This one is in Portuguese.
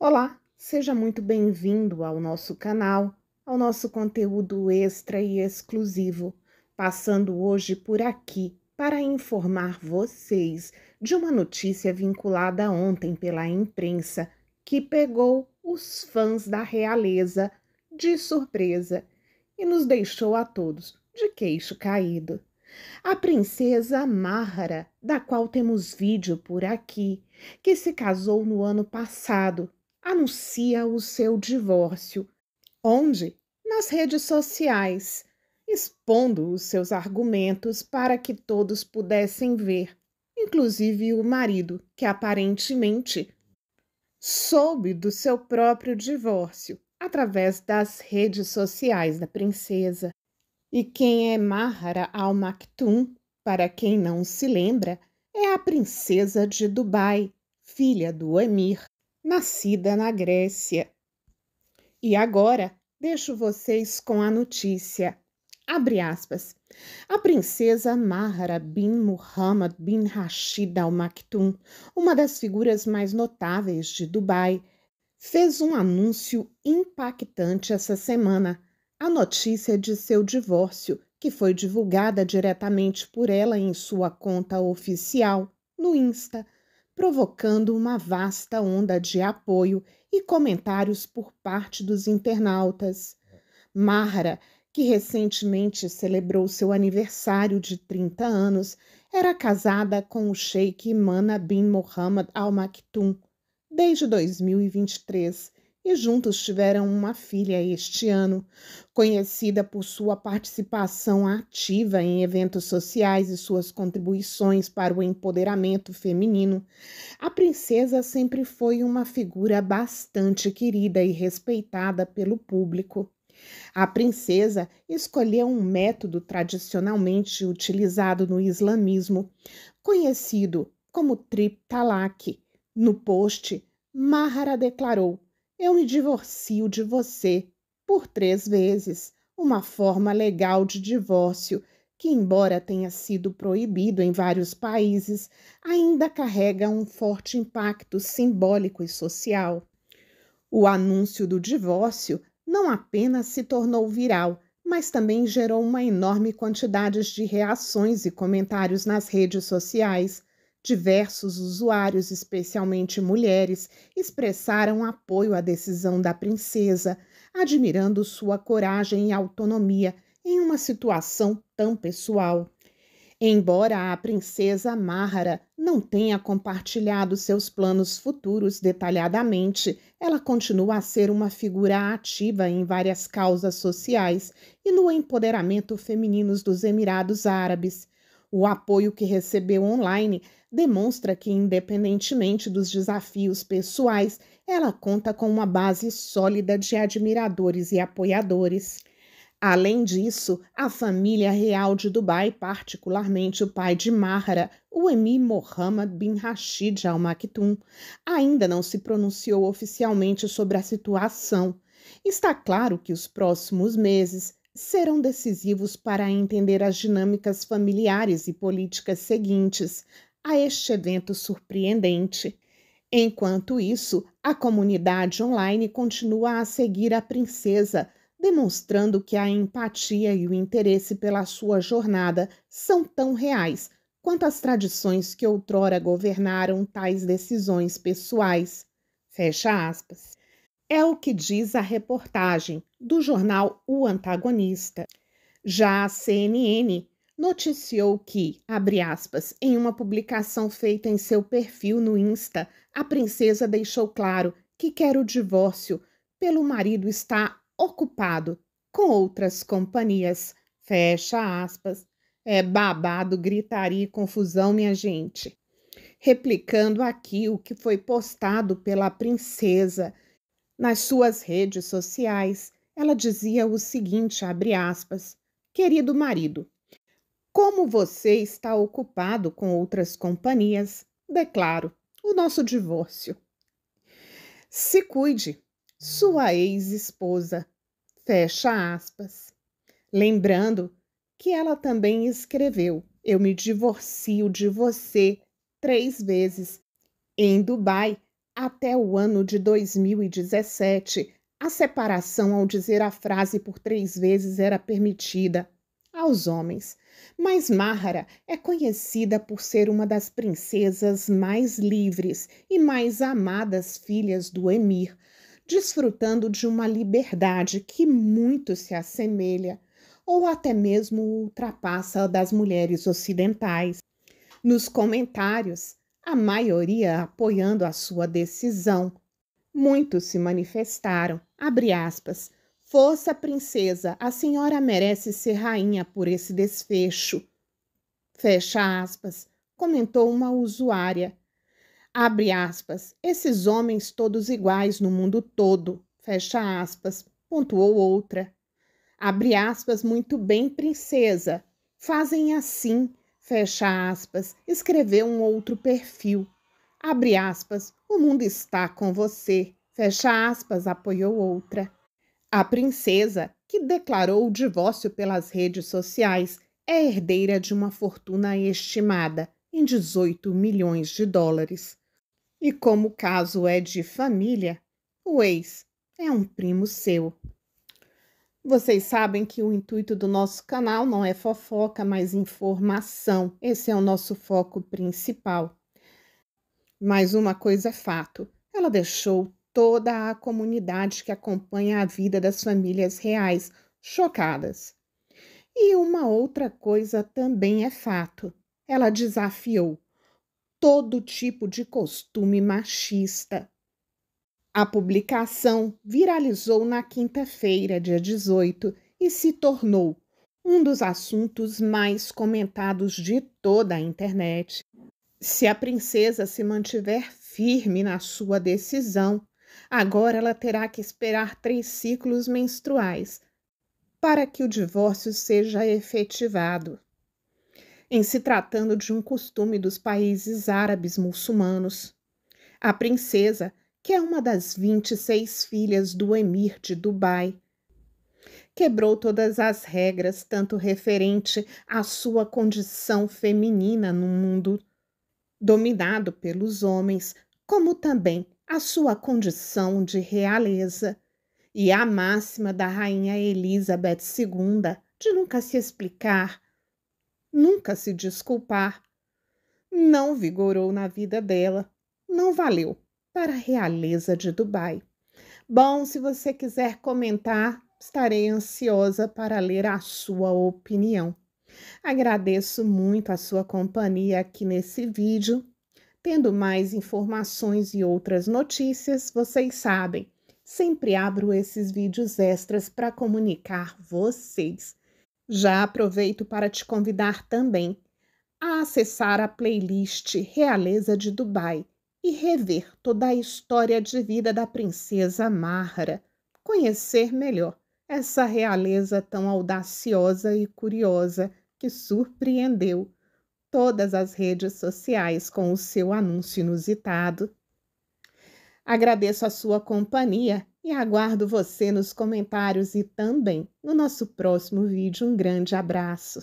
Olá, seja muito bem-vindo ao nosso canal, ao nosso conteúdo extra e exclusivo, passando hoje por aqui para informar vocês de uma notícia vinculada ontem pela imprensa que pegou os fãs da realeza de surpresa e nos deixou a todos de queixo caído. A princesa Mahara, da qual temos vídeo por aqui, que se casou no ano passado anuncia o seu divórcio, onde? Nas redes sociais, expondo os seus argumentos para que todos pudessem ver, inclusive o marido, que aparentemente soube do seu próprio divórcio através das redes sociais da princesa. E quem é Mahara al-Maktoum, para quem não se lembra, é a princesa de Dubai, filha do emir nascida na Grécia. E agora deixo vocês com a notícia. Abre aspas. A princesa Mahara bin Muhammad bin Rashid Al Maktoum, uma das figuras mais notáveis de Dubai, fez um anúncio impactante essa semana. A notícia de seu divórcio, que foi divulgada diretamente por ela em sua conta oficial no Insta, provocando uma vasta onda de apoio e comentários por parte dos internautas. Mara, que recentemente celebrou seu aniversário de 30 anos, era casada com o sheik Mana bin Mohammed Al Maktoum desde 2023 e juntos tiveram uma filha este ano, conhecida por sua participação ativa em eventos sociais e suas contribuições para o empoderamento feminino. A princesa sempre foi uma figura bastante querida e respeitada pelo público. A princesa escolheu um método tradicionalmente utilizado no islamismo, conhecido como trip talak. No post, Mahara declarou: eu me divorcio de você por três vezes, uma forma legal de divórcio que, embora tenha sido proibido em vários países, ainda carrega um forte impacto simbólico e social. O anúncio do divórcio não apenas se tornou viral, mas também gerou uma enorme quantidade de reações e comentários nas redes sociais, Diversos usuários, especialmente mulheres, expressaram apoio à decisão da princesa, admirando sua coragem e autonomia em uma situação tão pessoal. Embora a princesa Mahara não tenha compartilhado seus planos futuros detalhadamente, ela continua a ser uma figura ativa em várias causas sociais e no empoderamento feminino dos Emirados Árabes. O apoio que recebeu online demonstra que, independentemente dos desafios pessoais, ela conta com uma base sólida de admiradores e apoiadores. Além disso, a família real de Dubai, particularmente o pai de Mahara, o emir Mohammed bin Rashid Al Maktoum, ainda não se pronunciou oficialmente sobre a situação. Está claro que os próximos meses serão decisivos para entender as dinâmicas familiares e políticas seguintes, a este evento surpreendente. Enquanto isso, a comunidade online continua a seguir a princesa, demonstrando que a empatia e o interesse pela sua jornada são tão reais quanto as tradições que outrora governaram tais decisões pessoais. Fecha aspas. É o que diz a reportagem do jornal O Antagonista. Já a CNN noticiou que, abre aspas, em uma publicação feita em seu perfil no Insta, a princesa deixou claro que quer o divórcio pelo marido está ocupado com outras companhias. Fecha aspas. É babado, gritaria e confusão, minha gente. Replicando aqui o que foi postado pela princesa nas suas redes sociais, ela dizia o seguinte, abre aspas: Querido marido, como você está ocupado com outras companhias, declaro o nosso divórcio. Se cuide, sua ex-esposa. Fecha aspas. Lembrando que ela também escreveu: Eu me divorcio de você três vezes. Em Dubai, até o ano de 2017, a separação ao dizer a frase por três vezes era permitida aos homens. Mas Mahara é conhecida por ser uma das princesas mais livres e mais amadas filhas do Emir, desfrutando de uma liberdade que muito se assemelha ou até mesmo ultrapassa a das mulheres ocidentais. Nos comentários, a maioria apoiando a sua decisão. Muitos se manifestaram, abre aspas, Força, princesa, a senhora merece ser rainha por esse desfecho. Fecha aspas, comentou uma usuária. Abre aspas, esses homens todos iguais no mundo todo. Fecha aspas, pontuou outra. Abre aspas, muito bem, princesa. Fazem assim. Fecha aspas, escreveu um outro perfil. Abre aspas, o mundo está com você. Fecha aspas, apoiou outra. A princesa, que declarou o divórcio pelas redes sociais, é herdeira de uma fortuna estimada em 18 milhões de dólares. E como o caso é de família, o ex é um primo seu. Vocês sabem que o intuito do nosso canal não é fofoca, mas informação. Esse é o nosso foco principal. Mas uma coisa é fato: ela deixou toda a comunidade que acompanha a vida das famílias reais, chocadas. E uma outra coisa também é fato: ela desafiou todo tipo de costume machista. A publicação viralizou na quinta-feira, dia 18, e se tornou um dos assuntos mais comentados de toda a internet. Se a princesa se mantiver firme na sua decisão, Agora ela terá que esperar três ciclos menstruais para que o divórcio seja efetivado. Em se tratando de um costume dos países árabes muçulmanos, a princesa, que é uma das 26 filhas do emir de Dubai, quebrou todas as regras, tanto referente à sua condição feminina no mundo dominado pelos homens, como também a sua condição de realeza e a máxima da rainha Elizabeth II de nunca se explicar, nunca se desculpar, não vigorou na vida dela, não valeu para a realeza de Dubai. Bom, se você quiser comentar, estarei ansiosa para ler a sua opinião. Agradeço muito a sua companhia aqui nesse vídeo Tendo mais informações e outras notícias, vocês sabem, sempre abro esses vídeos extras para comunicar vocês. Já aproveito para te convidar também a acessar a playlist Realeza de Dubai e rever toda a história de vida da princesa Mahara, conhecer melhor essa realeza tão audaciosa e curiosa que surpreendeu todas as redes sociais com o seu anúncio inusitado. Agradeço a sua companhia e aguardo você nos comentários e também no nosso próximo vídeo. Um grande abraço!